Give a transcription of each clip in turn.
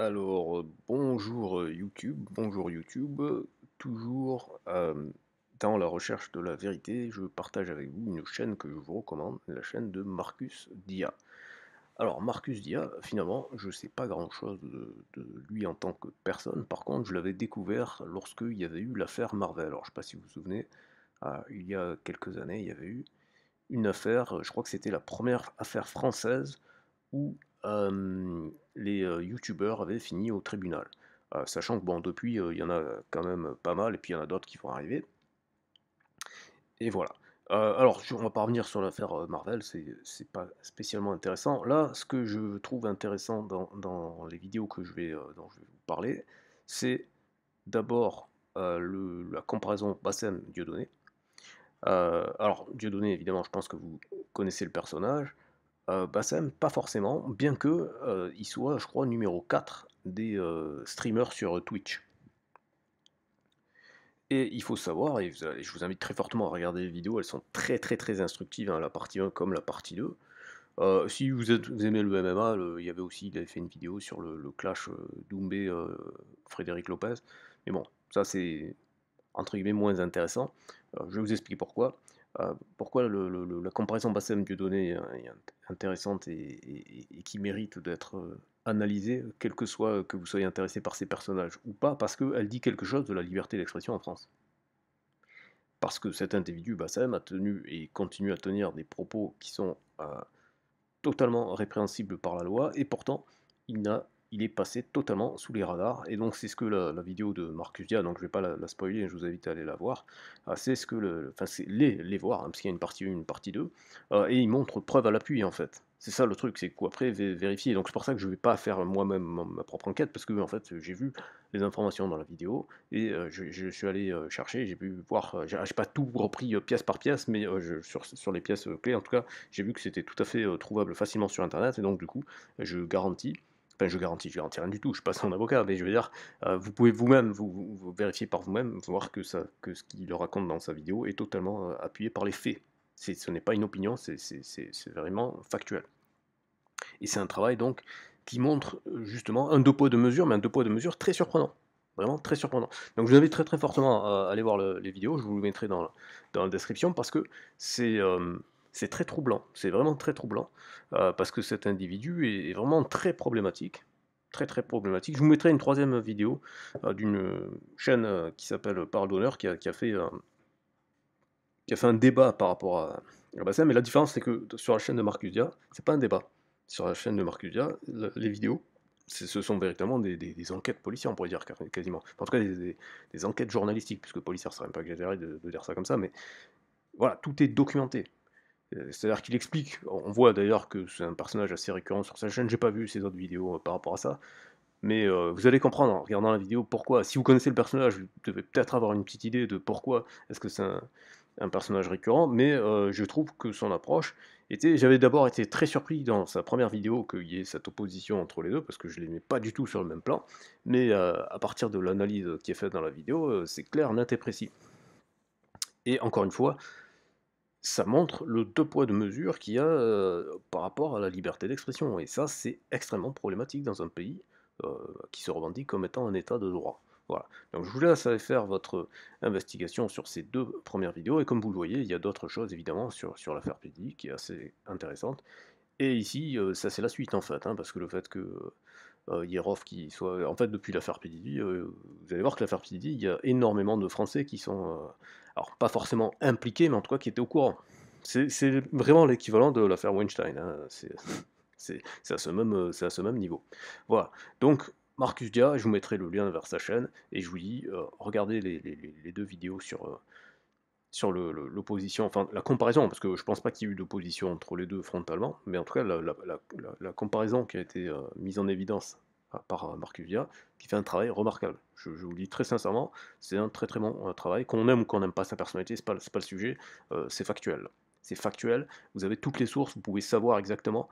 Alors, bonjour euh, YouTube, bonjour YouTube. Toujours euh, dans la recherche de la vérité, je partage avec vous une chaîne que je vous recommande, la chaîne de Marcus Dia. Alors, Marcus Dia, finalement, je ne sais pas grand-chose de, de, lui en tant que personne. Par contre, je l'avais découvert lorsqu'il y avait eu l'affaire Marvel. Alors, je ne sais pas si vous vous souvenez, ah, il y a quelques années, il y avait eu une affaire, je crois que c'était la première affaire française où les youtubeurs avaient fini au tribunal. sachant que bon, depuis, il y en a quand même pas mal, et puis il y en a d'autres qui vont arriver. Et voilà. alors, on va pas revenir sur l'affaire Marvel, c'est pas spécialement intéressant. Là, ce que je trouve intéressant dans, les vidéos que je vais, dont je vais vous parler, c'est d'abord la comparaison Bassem-Dieudonné. alors, Dieudonné, évidemment, je pense que vous connaissez le personnage. Euh, Bassem, pas forcément, bien que euh, il soit, je crois, numéro 4 des euh, streamers sur Twitch. Et il faut savoir, et je vous invite très fortement à regarder les vidéos, elles sont très très très instructives, hein, la partie 1 comme la partie 2. si vous, aimez le MMA, il y avait aussi, il fait une vidéo sur le, clash Doumbé Frédéric Lopez. Mais bon, ça c'est entre guillemets moins intéressant. je vais vous expliquer pourquoi. Euh, pourquoi la comparaison bassem diodonné hein, est intéressante et, qui mérite d'être euh, analysée, quel que soit que vous soyez intéressé par ces personnages ou pas, parce qu'elle dit quelque chose de la liberté d'expression en France. Parce que cet individu, Bassem, a tenu et continue à tenir des propos qui sont euh, totalement répréhensibles par la loi, et pourtant, il n'a il est passé totalement sous les radars. Et donc c'est ce que la, vidéo de Marcus Dia, donc je ne vais pas la, spoiler, je vous invite à aller la voir, ah, c'est ce que le, enfin c'est les, les voir, hein, parce qu'il y a une partie 1, une partie 2, ah, et il montre preuve à l'appui en fait. C'est ça le truc, c'est qu'après vérifier. Donc c'est pour ça que je ne vais pas faire moi-même ma propre enquête, parce que en fait j'ai vu les informations dans la vidéo et euh, je, suis allé euh, chercher, j'ai pu voir, euh, j'ai pas tout repris pièce par pièce, mais sur, sur, les pièces clés en tout cas, j'ai vu que c'était tout à fait trouvable facilement sur internet, et donc du coup je garantis Enfin, je garantis, je garantis rien du tout, je passe son avocat, mais je veux dire, euh, vous pouvez vous-même vous, vérifier par vous-même, voir que, ce qu'il raconte dans sa vidéo est totalement euh, appuyé par les faits. Ce n'est pas une opinion, c'est vraiment factuel. Et c'est un travail donc qui montre euh, justement un deux poids mesure, mais un deux poids de mesure très surprenant vraiment très surprenant. Donc je vous invite très très fortement à aller voir les vidéos, je vous les mettrai dans, la description parce que c'est c'est très troublant, c'est vraiment très troublant, euh, parce que cet individu est, vraiment très problématique, très très problématique. Je vous mettrai une troisième vidéo euh, d'une chaîne euh, qui s'appelle Parle d'honneur, qui, a, fait, qui a fait un débat par rapport à, à mais la différence c'est que sur la chaîne de Marcus c'est pas un débat. Sur la chaîne de Marcus les vidéos, ce sont véritablement des, enquêtes policières, on pourrait dire quasiment. en tout cas, des, enquêtes journalistiques, puisque policière, ça serait un peu exagéré de dire ça comme ça, mais voilà, tout est documenté. Euh, c'est-à-dire qu'il explique, on voit d'ailleurs que c'est un personnage assez récurrent sur sa chaîne, j'ai pas vu ses autres vidéos euh, par rapport à ça, mais euh, vous allez comprendre en regardant la vidéo pourquoi, si vous connaissez le personnage, vous devez peut-être avoir une petite idée de pourquoi est-ce que c'est un, personnage récurrent, mais je trouve que son approche était, j'avais d'abord été très surpris dans sa première vidéo qu'il y ait cette opposition entre les deux, parce que je ne les mets pas du tout sur le même plan, mais à partir de l'analyse qui est faite dans la vidéo, c'est clair, net et précis. Et encore une fois, ça montre le deux poids de mesure qu'il y a par rapport à la liberté d'expression. Et ça, c'est extrêmement problématique dans un pays qui se revendique comme étant un état de droit. Voilà. Donc je vous laisse faire votre investigation sur ces deux premières vidéos. Et comme vous le voyez, il y a d'autres choses évidemment sur, sur l'affaire Pédi qui est assez intéressante. Et ici, ça c'est la suite en fait, hein, parce que le fait que Yerov qui soit. En fait, depuis l'affaire Pédi, vous allez voir que l'affaire Pédi, il y a énormément de Français qui sont alors pas forcément impliqué, mais en tout cas qui était au courant. C'est vraiment l'équivalent de l'affaire Weinstein, hein. c'est à, ce même, niveau. Voilà, donc Marcus Dia, je vous mettrai le lien vers sa chaîne, et je vous dis, euh, regardez les, deux vidéos sur, euh, l'opposition, enfin la comparaison, parce que je ne pense pas qu'il y ait eu d'opposition entre les deux frontalement, mais en tout cas la, comparaison qui a été euh, mise en évidence par euh, Marcuvia, qui fait un travail remarquable. Je, vous le dis très sincèrement, c'est un très très bon euh, travail. Qu'on aime ou qu'on n'aime pas sa personnalité, c'est pas, pas le sujet, euh, c'est factuel. C'est factuel, vous avez toutes les sources, vous pouvez savoir exactement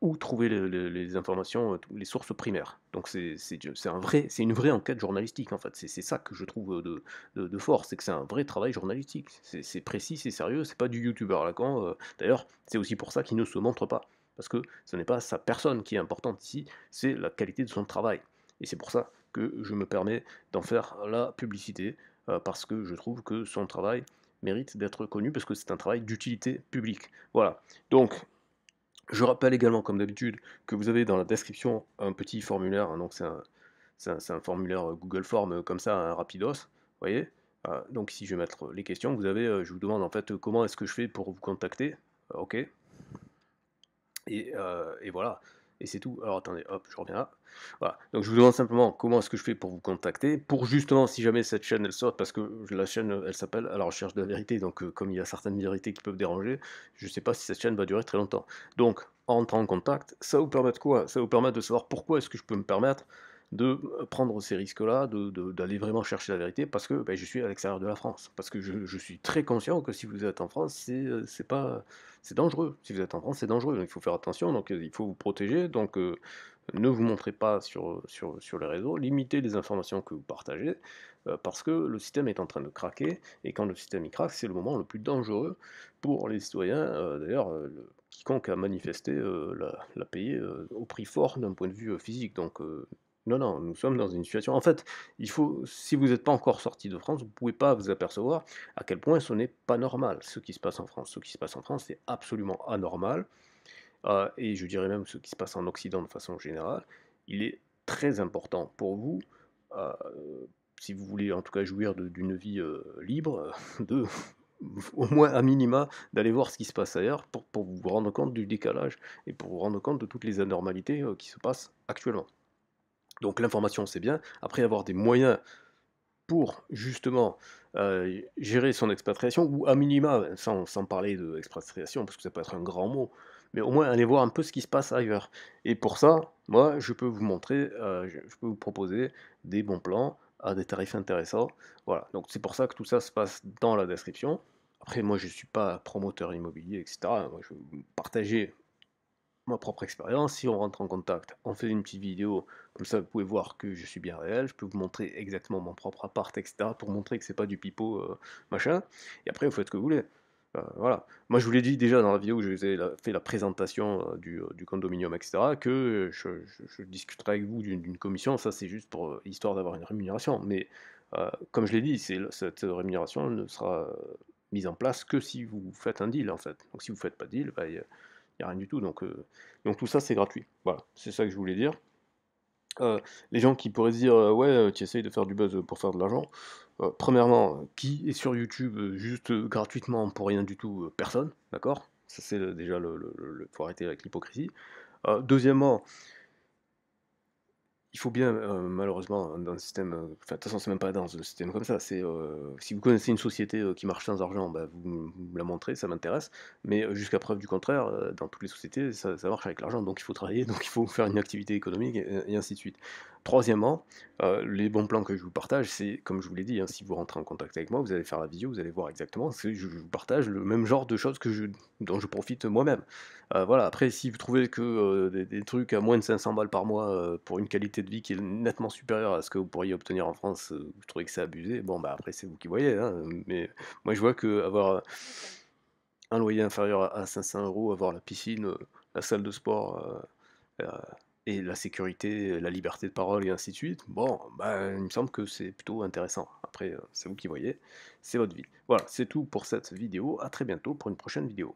où trouver les, informations, les sources primaires. Donc c'est un vrai, une vraie enquête journalistique en fait. C'est ça que je trouve de, de, fort, c'est que c'est un vrai travail journalistique. C'est précis, c'est sérieux, c'est pas du youtubeur lacan D'ailleurs, c'est aussi pour ça qu'il ne se montre pas parce que ce n'est pas sa personne qui est importante ici, c'est la qualité de son travail. Et c'est pour ça que je me permets d'en faire la publicité, euh, parce que je trouve que son travail mérite d'être connu, parce que c'est un travail d'utilité publique. Voilà. Donc, je rappelle également, comme d'habitude, que vous avez dans la description un petit formulaire, hein, donc c'est un, formulaire Google Form euh, comme ça, un rapidos, vous voyez euh, donc ici je vais mettre les questions. Vous avez, je vous demande en fait comment est-ce que je fais pour vous contacter. ok, euh, et, voilà. Et c'est tout. Alors attendez, hop, je reviens là. Voilà. Donc je vous demande simplement comment est-ce que je fais pour vous contacter. Pour justement, si jamais cette chaîne elle sort, parce que la chaîne elle s'appelle à la recherche de la vérité. Donc euh, comme il y a certaines vérités qui peuvent déranger, je ne sais pas si cette chaîne va durer très longtemps. Donc en en contact, ça vous permet de quoi Ça vous permet de savoir pourquoi est-ce que je peux me permettre de euh, prendre ces risques-là, d'aller vraiment chercher la vérité, parce que ben, je suis à l'extérieur de la France. Parce que je, suis très conscient que si vous êtes en France, euh, c'est pas c'est dangereux. Si vous êtes en France, c'est dangereux. Donc il faut faire attention, donc euh, il faut vous protéger. Donc ne vous montrez pas sur, sur, sur, les réseaux, limitez les informations que vous partagez, parce que le système est en train de craquer, et quand le système y craque, c'est le moment le plus dangereux pour les citoyens. D'ailleurs, quiconque a manifesté l'a payé au prix fort d'un point de vue physique. Donc non, non, nous sommes dans une situation. En fait, il faut, si vous n'êtes pas encore sorti de France, vous ne pouvez pas vous apercevoir à quel point ce n'est pas normal ce qui se passe en France. Ce qui se passe en France, c'est absolument anormal. Euh, et je dirais même ce qui se passe en Occident de façon générale. Il est très important pour vous, euh, si vous voulez en tout cas jouir d'une vie euh, libre, de au moins un minima d'aller voir ce qui se passe ailleurs pour vous rendre compte du décalage et pour vous rendre compte de toutes les anormalités qui se passent actuellement. Donc l'information, c'est bien. Après, avoir des moyens pour justement euh, gérer son expatriation, ou à minima, sans, parler d'expatriation, parce que ça peut être un grand mot, mais au moins aller voir un peu ce qui se passe ailleurs. Et pour ça, moi, je peux vous montrer, euh, je peux vous proposer des bons plans à des tarifs intéressants. Voilà, donc c'est pour ça que tout ça se passe dans la description. Après, moi, je ne suis pas promoteur immobilier, etc. je vais partager ma propre expérience. Si on rentre en contact, on fait une petite vidéo, comme ça vous pouvez voir que je suis bien réel. Je peux vous montrer exactement mon propre appart, etc. pour montrer que c'est pas du pipeau, euh, machin. Et après, vous faites ce que vous voulez. Euh, voilà. Moi, je vous l'ai dit déjà dans la vidéo où je vous ai fait la présentation euh, du, condominium, etc., que je, discuterai avec vous d'une commission. Ça, c'est juste pour histoire d'avoir une rémunération. Mais comme je l'ai dit, cette rémunération ne sera mise en place que si vous faites un deal, en fait. Donc, si vous ne faites pas de deal, bah, rien du tout. Donc, euh, donc tout ça, c'est gratuit. Voilà, c'est ça que je voulais dire. Euh, les gens qui pourraient se dire euh, ouais tu essayes de faire du buzz pour faire de l'argent premièrement qui est sur YouTube juste gratuitement pour rien du tout personne d'accord ça c'est déjà le, le, faut arrêter avec l'hypocrisie deuxièmement il faut bien, malheureusement, dans un système. Enfin, de toute façon, c'est même pas dans un système comme ça. C'est si vous connaissez une société qui marche sans argent, bah, vous, me la montrez, ça m'intéresse. Mais jusqu'à preuve du contraire, dans toutes les sociétés, ça, marche avec l'argent. Donc il faut travailler, donc il faut faire une activité économique, et ainsi de suite. Troisièmement, euh, les bons plans que je vous partage, c'est comme je vous l'ai dit, hein, si vous rentrez en contact avec moi, vous allez faire la vidéo, vous allez voir exactement. Je, je vous partage le même genre de choses que je, dont je profite moi-même. Euh, voilà. Après, si vous trouvez que euh, des, trucs à moins de 500 balles par mois pour une qualité de vie qui est nettement supérieure à ce que vous pourriez obtenir en France, vous trouvez que c'est abusé. Bon, bah après, c'est vous qui voyez. Hein, mais moi, je vois que avoir un loyer inférieur à 500 euros, avoir la piscine, la salle de sport et la sécurité, la liberté de parole et ainsi de suite, bon, ben, il me semble que c'est plutôt intéressant. Après, euh, c'est vous qui voyez, c'est votre vie. Voilà, c'est tout pour cette vidéo. À très bientôt pour une prochaine vidéo.